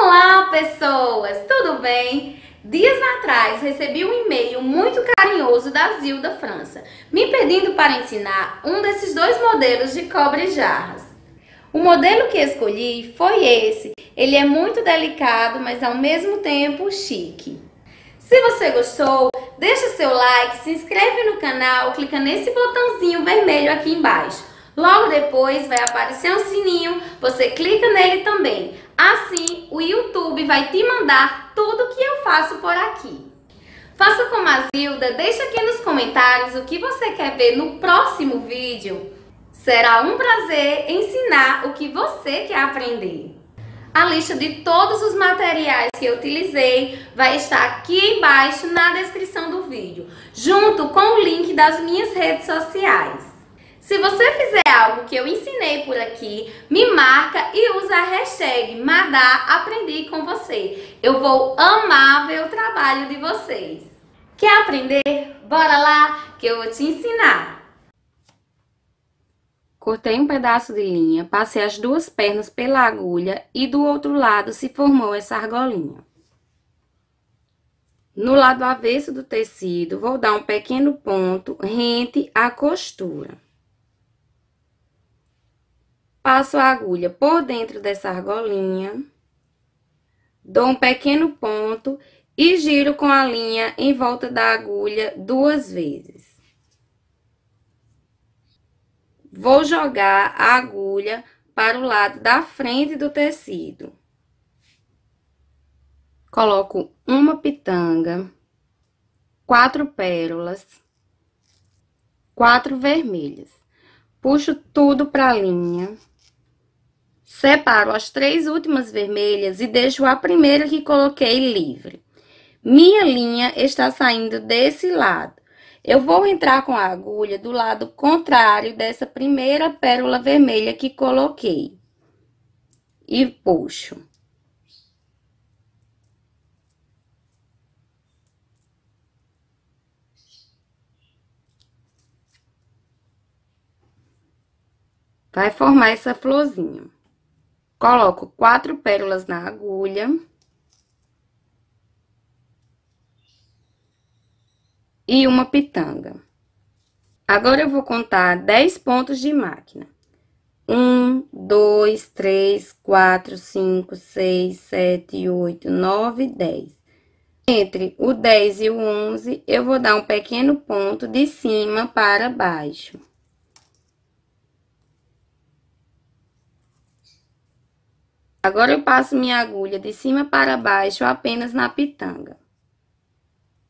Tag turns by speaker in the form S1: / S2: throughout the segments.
S1: Olá, pessoas! Tudo bem? Dias atrás recebi um e-mail muito carinhoso da Zilda França, me pedindo para ensinar um desses dois modelos de cobre jarras. O modelo que escolhi foi esse. Ele é muito delicado, mas ao mesmo tempo chique. Se você gostou, deixa seu like, se inscreve no canal, clica nesse botãozinho vermelho aqui embaixo. Logo depois vai aparecer um sininho, você clica nele também. Assim, o YouTube vai te mandar tudo que eu faço por aqui. Faça como a Zilda, deixa aqui nos comentários o que você quer ver no próximo vídeo. Será um prazer ensinar o que você quer aprender. A lista de todos os materiais que eu utilizei vai estar aqui embaixo na descrição do vídeo, junto com o link das minhas redes sociais. Se você fizer algo que eu ensinei por aqui, me marca e usa a hashtag Madá Aprendi com você. Eu vou amar ver o trabalho de vocês. Quer aprender? Bora lá que eu vou te ensinar. Cortei um pedaço de linha, passei as duas pernas pela agulha e do outro lado se formou essa argolinha. No lado avesso do tecido, vou dar um pequeno ponto rente à costura. Passo a agulha por dentro dessa argolinha, dou um pequeno ponto e giro com a linha em volta da agulha duas vezes. Vou jogar a agulha para o lado da frente do tecido. Coloco uma pitanga, quatro pérolas, quatro vermelhas. Puxo tudo para a linha. Separo as três últimas vermelhas e deixo a primeira que coloquei livre. Minha linha está saindo desse lado. Eu vou entrar com a agulha do lado contrário dessa primeira pérola vermelha que coloquei. E puxo. Vai formar essa florzinha. Coloco quatro pérolas na agulha. E uma pitanga. Agora, eu vou contar 10 pontos de máquina. 1, 2, 3, 4, 5, 6, 7, 8, 9, 10. Entre o 10 e o 11, eu vou dar um pequeno ponto de cima para baixo. Agora eu passo minha agulha de cima para baixo apenas na pitanga.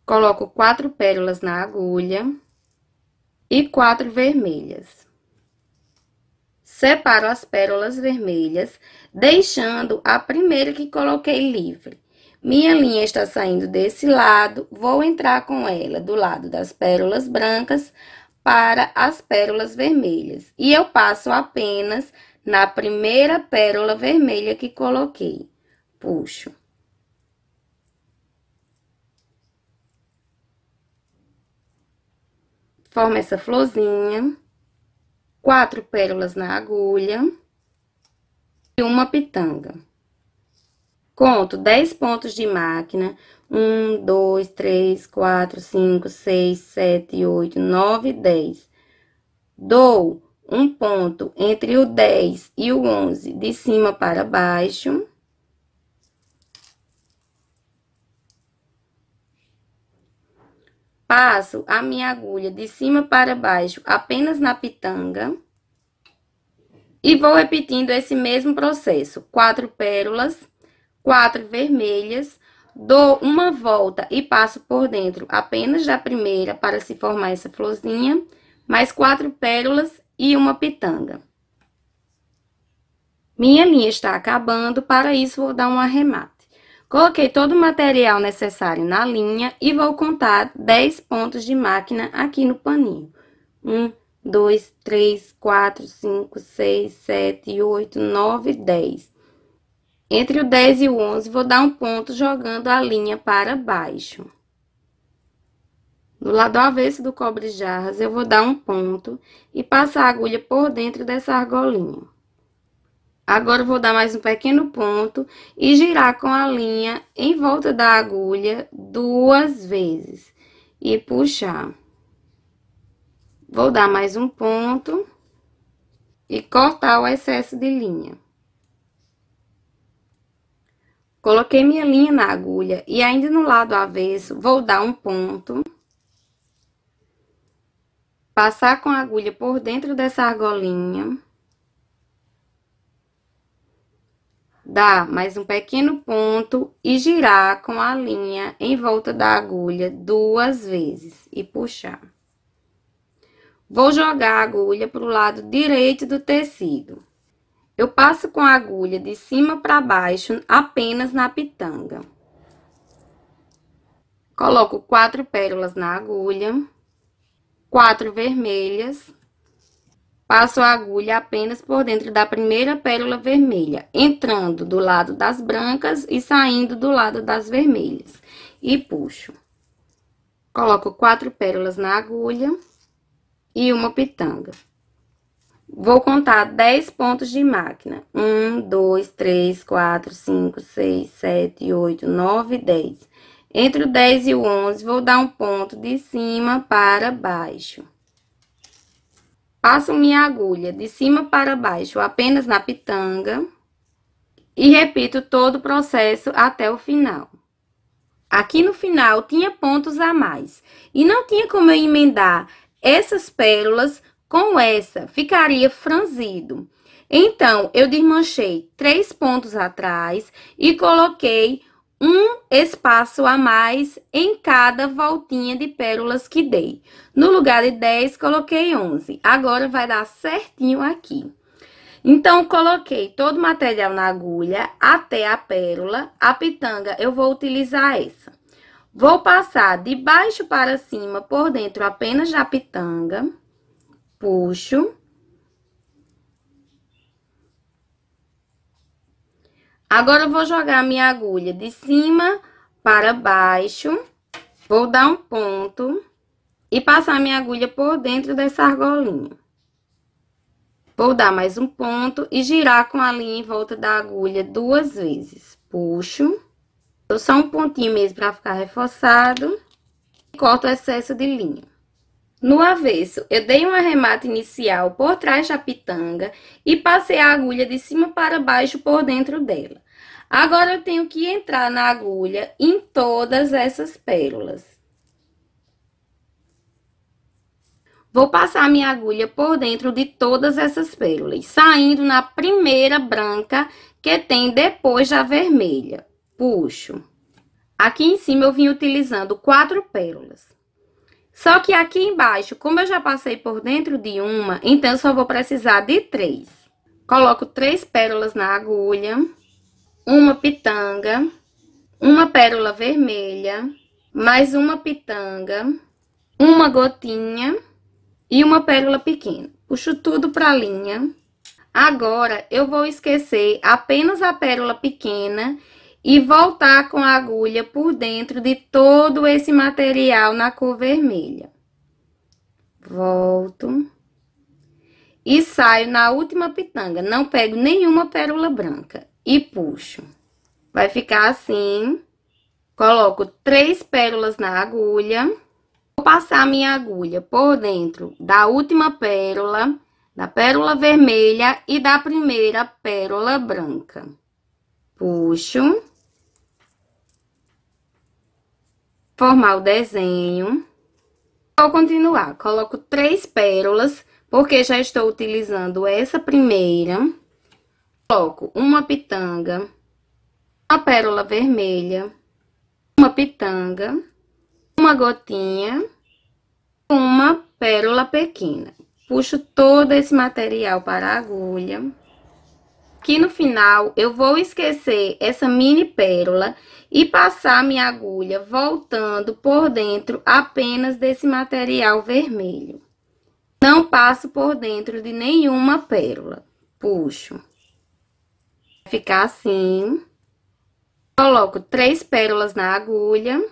S1: Coloco quatro pérolas na agulha e quatro vermelhas. Separo as pérolas vermelhas, deixando a primeira que coloquei livre. Minha linha está saindo desse lado, vou entrar com ela do lado das pérolas brancas para as pérolas vermelhas. E eu passo apenas na primeira pérola vermelha que coloquei. Puxo. Forma essa florzinha. Quatro pérolas na agulha. E uma pitanga. Conto dez pontos de máquina. Um, dois, três, quatro, cinco, seis, sete, oito, nove, dez. Dou um ponto entre o 10 e o 11 de cima para baixo. Passo a minha agulha de cima para baixo apenas na pitanga. E vou repetindo esse mesmo processo. Quatro pérolas, quatro vermelhas, dou uma volta e passo por dentro apenas da primeira para se formar essa florzinha, mais quatro pérolas e uma pitanga. Minha linha está acabando, para isso vou dar um arremate. Coloquei todo o material necessário na linha e vou contar 10 pontos de máquina aqui no paninho. 1, 2, 3, 4, 5, 6, 7, 8, 9, 10. Entre o 10 e o 11, vou dar um ponto jogando a linha para baixo. No lado avesso do cobre-jarras, eu vou dar um ponto e passar a agulha por dentro dessa argolinha. Agora, vou dar mais um pequeno ponto e girar com a linha em volta da agulha duas vezes e puxar. Vou dar mais um ponto e cortar o excesso de linha. Coloquei minha linha na agulha e ainda no lado avesso, vou dar um ponto passar com a agulha por dentro dessa argolinha. Dar mais um pequeno ponto e girar com a linha em volta da agulha duas vezes e puxar. Vou jogar a agulha para o lado direito do tecido. Eu passo com a agulha de cima para baixo apenas na pitanga. Coloco quatro pérolas na agulha quatro vermelhas. Passo a agulha apenas por dentro da primeira pérola vermelha, entrando do lado das brancas e saindo do lado das vermelhas. E puxo. Coloco quatro pérolas na agulha e uma pitanga. Vou contar 10 pontos de máquina. 1, 2, 3, 4, 5, 6, 7, 8, 9, 10. Entre o 10 e o 11, vou dar um ponto de cima para baixo. Passo minha agulha de cima para baixo apenas na pitanga e repito todo o processo até o final. Aqui no final tinha pontos a mais e não tinha como eu emendar essas pérolas com essa, ficaria franzido. Então, eu desmanchei três pontos atrás e coloquei um espaço a mais em cada voltinha de pérolas que dei. No lugar de 10, coloquei 11. Agora vai dar certinho aqui. Então, coloquei todo o material na agulha até a pérola. A pitanga, eu vou utilizar essa. Vou passar de baixo para cima por dentro apenas da pitanga. Puxo. Agora, eu vou jogar a minha agulha de cima para baixo. Vou dar um ponto e passar minha agulha por dentro dessa argolinha. Vou dar mais um ponto e girar com a linha em volta da agulha duas vezes. Puxo. Dou só um pontinho mesmo para ficar reforçado. E corto o excesso de linha. No avesso, eu dei um arremate inicial por trás da pitanga e passei a agulha de cima para baixo por dentro dela. Agora, eu tenho que entrar na agulha em todas essas pérolas. Vou passar minha agulha por dentro de todas essas pérolas, saindo na primeira branca que tem depois da vermelha. Puxo. Aqui em cima, eu vim utilizando quatro pérolas. Só que aqui embaixo, como eu já passei por dentro de uma, então só vou precisar de três. Coloco três pérolas na agulha, uma pitanga, uma pérola vermelha, mais uma pitanga, uma gotinha e uma pérola pequena. Puxo tudo para a linha. Agora, eu vou esquecer apenas a pérola pequena e voltar com a agulha por dentro de todo esse material na cor vermelha. Volto. E saio na última pitanga, não pego nenhuma pérola branca e puxo. Vai ficar assim. Coloco três pérolas na agulha. Vou passar minha agulha por dentro da última pérola, da pérola vermelha e da primeira pérola branca. Puxo. formar o desenho. Vou continuar, coloco três pérolas, porque já estou utilizando essa primeira. Coloco uma pitanga, uma pérola vermelha, uma pitanga, uma gotinha, uma pérola pequena. Puxo todo esse material para a agulha que no final eu vou esquecer essa mini pérola e passar minha agulha voltando por dentro apenas desse material vermelho. Não passo por dentro de nenhuma pérola. Puxo. Ficar assim. Coloco três pérolas na agulha.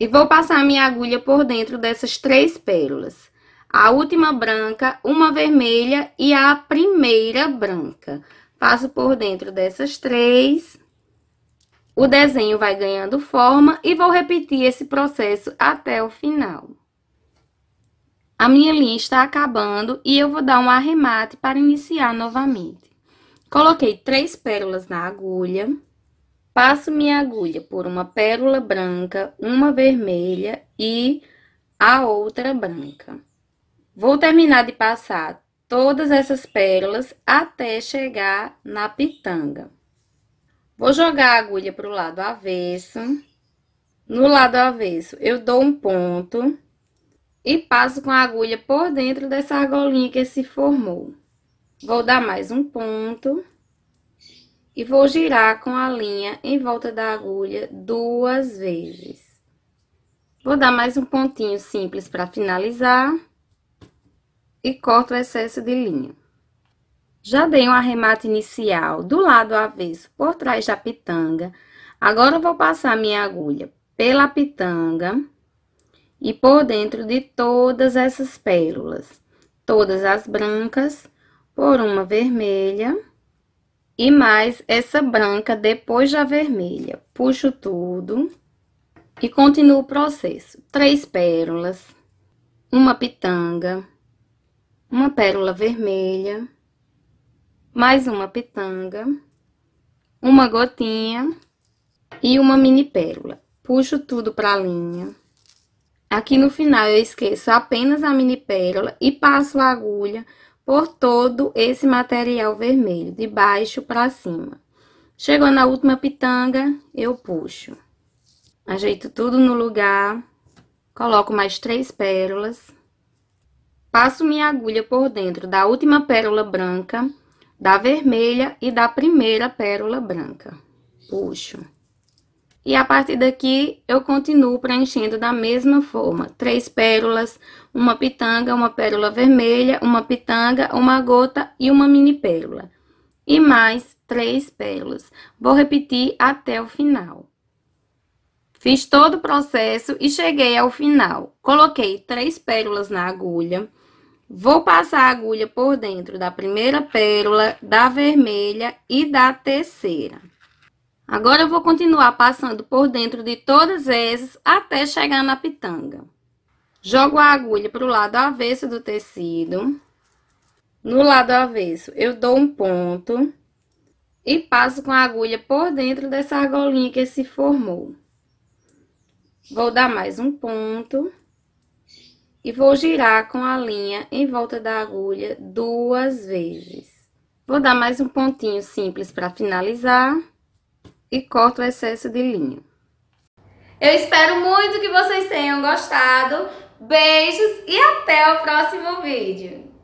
S1: E vou passar minha agulha por dentro dessas três pérolas a última branca, uma vermelha e a primeira branca. Passo por dentro dessas três. O desenho vai ganhando forma e vou repetir esse processo até o final. A minha linha está acabando e eu vou dar um arremate para iniciar novamente. Coloquei três pérolas na agulha. Passo minha agulha por uma pérola branca, uma vermelha e a outra branca. Vou terminar de passar todas essas pérolas até chegar na pitanga. Vou jogar a agulha para o lado avesso. No lado avesso, eu dou um ponto e passo com a agulha por dentro dessa argolinha que se formou. Vou dar mais um ponto e vou girar com a linha em volta da agulha duas vezes. Vou dar mais um pontinho simples para finalizar e corto o excesso de linha. Já dei um arremate inicial do lado avesso por trás da pitanga. Agora vou passar minha agulha pela pitanga e por dentro de todas essas pérolas. Todas as brancas, por uma vermelha e mais essa branca depois da vermelha. Puxo tudo e continuo o processo. Três pérolas, uma pitanga, uma pérola vermelha, mais uma pitanga, uma gotinha e uma mini pérola. Puxo tudo para a linha. Aqui no final eu esqueço apenas a mini pérola e passo a agulha por todo esse material vermelho, de baixo para cima. Chegou na última pitanga, eu puxo. Ajeito tudo no lugar, coloco mais três pérolas. Passo minha agulha por dentro da última pérola branca, da vermelha e da primeira pérola branca. Puxo. E a partir daqui, eu continuo preenchendo da mesma forma. Três pérolas, uma pitanga, uma pérola vermelha, uma pitanga, uma gota e uma mini pérola. E mais três pérolas. Vou repetir até o final. Fiz todo o processo e cheguei ao final. Coloquei três pérolas na agulha Vou passar a agulha por dentro da primeira pérola, da vermelha e da terceira. Agora, eu vou continuar passando por dentro de todas essas até chegar na pitanga. Jogo a agulha para o lado avesso do tecido. No lado avesso, eu dou um ponto e passo com a agulha por dentro dessa argolinha que se formou. Vou dar mais um ponto e vou girar com a linha em volta da agulha duas vezes. Vou dar mais um pontinho simples para finalizar e corto o excesso de linha. Eu espero muito que vocês tenham gostado. Beijos e até o próximo vídeo!